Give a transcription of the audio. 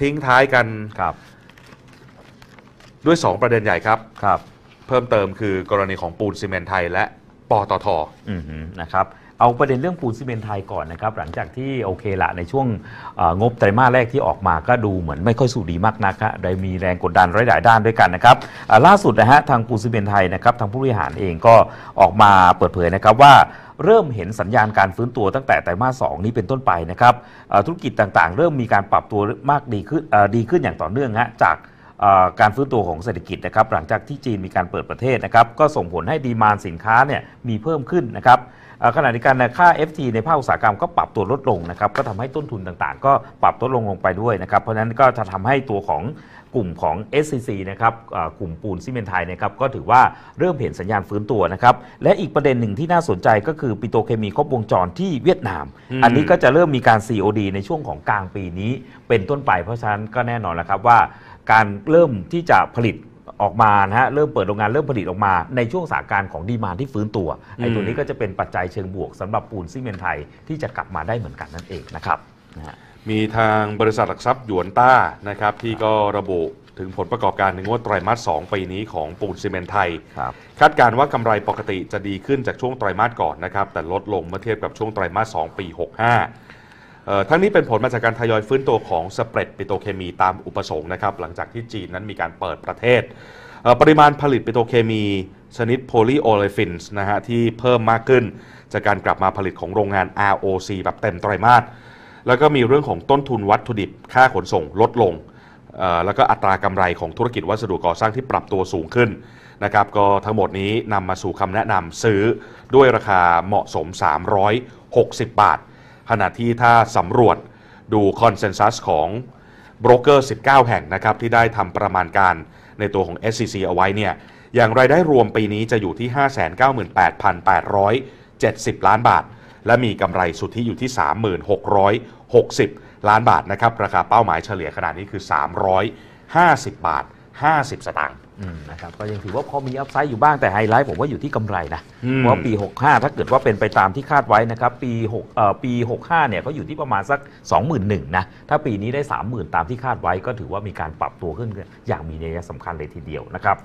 ทิ้งท้ายกันครับด้วย 2 ประเด็นใหญ่ครับครับเพิ่มเติมคือกรณีของปูนซีเมนไทยและปตทนะครับเอาประเด็นเรื่องปูนซีเมนไทยก่อนนะครับหลังจากที่โอเคละในช่วงงบไตรมาสแรกที่ออกมาก็ดูเหมือนไม่ค่อยสู่ดีมากนักครได้มีแรงกดดันหลายด้านด้วยกันนะครับล่าสุดนะฮะทางปูนซีเมนไทยนะครับทางผู้บริหารเองก็ออกมาเปิดเผยนะครับว่าเริ่มเห็นสัญญาณการฟื้นตัวตั้งแต่ไตรมาสสนี้เป็นต้นไปนะครับธุรกิจต่างๆ เริ่มมีการปรับตัวมากดีขึ้นดีขึ้นอย่างต่อเนื่องฮะจากการฟื้นตัวของเศรษฐกิจนะครับ หลังจากที่จีนมีการเปิดประเทศนะครับ ก็ส่งผลให้ดีมานสินค้าเนี่ยมีเพิ่มขึ้นนะครับขณะเดียวกันนะค่า FT ในภาคอุตสาหกรรมก็ปรับตัวลดลงนะครับก็ทำให้ต้นทุนต่างๆ ก็ปรับตัวลงลงไปด้วยนะครับเพราะฉะนั้นก็จะทำให้ตัวของกลุ่มของ SCC นะครับกลุ่มปูนซีเมนไทยนะครับก็ถือว่าเริ่มเห็นสัญญาณฟื้นตัวนะครับและอีกประเด็นหนึ่งที่น่าสนใจก็คือปิโตเคมีครบวงจรที่เวียดนาม อันนี้ก็จะเริ่มมีการ COD ในช่วงของกลางปีนี้เป็นต้นไป เพราะฉะนั้นก็แน่นอนแล้วครับว่า การเริ่มที่จะผลิตออกมานะฮะเริ่มเปิดโรงงานเริ่มผลิตออกมาในช่วงสาการของดีมานที่ฟื้นตัวไอ้ตัวนี้ก็จะเป็นปัจจัยเชิงบวกสำหรับปูนซีเมนไทย ที่จะกลับมาได้เหมือนกันนั่นเองนะครับมีทางบริษัทหลักทรัพย์หยวนต้านะครับที่ก็ระบุถึงผลประกอบการในงวดไตรมาส2ปีนี้ของปูนซีเมนไทยคาดการณ์ว่ากำไรปกติจะดีขึ้นจากช่วงไตรมาสก่อนนะครับ แต่ลดลงเมื่อเทียบกับช่วงไตรมาส2ปี65ทั้งนี้เป็นผลมาจากการทยอยฟื้นตัวของสเปรดปิโตเคมีตามอุปสงค์นะครับหลังจากที่จีนนั้นมีการเปิดประเทศ ปริมาณผลิตปิโตเคมี ชนิดโพลีโอเลฟินส์นะฮะที่เพิ่มมากขึ้น จากการกลับมาผลิตของโรงงาน ROC แบบเต็มไตรมาสแล้วก็มีเรื่องของต้นทุนวัตถุดิบค่าขนส่งลดลง แล้วก็อัตรากำไรของธุรกิจวัสดุก่อสร้างที่ปรับตัวสูงขึ้นนะครับก็ทั้งหมดนี้นำมาสู่คำแนะนำซื้อด้วยราคาเหมาะสม 360 บาทขณะที่ถ้าสำรวจดูคอนเซนแซสของบรกเกอร์ 19 แห่งนะครับที่ได้ทำประมาณการในตัวของ SCC เอาไว้เนี่ยอย่างไรายได้รวมปีนี้จะอยู่ที่ 598,870 ล้านบาท และมีกำไรสุทธิอยู่ที่ 3,660 ล้านบาทนะครับราคาเป้าหมายเฉลี่ยขนาดนี้คือ 350 บาท 50 สตางค์นะครับก็ยังถือว่าพอมีอัพไซด์อยู่บ้าง แต่ไฮไลท์ผมว่าอยู่ที่กำไรนะ เพราะปี 65ถ้าเกิดว่าเป็นไปตามที่คาดไว้นะครับปี6เอ่อปี 65 เนี่ยเขาอยู่ที่ประมาณสัก 21,000 นะ ถ้าปีนี้ได้ 30,000 ตามที่คาดไว้ก็ถือว่ามีการปรับตัวขึ้นอย่างมีนัยสำคัญเลยทีเดียวนะครับ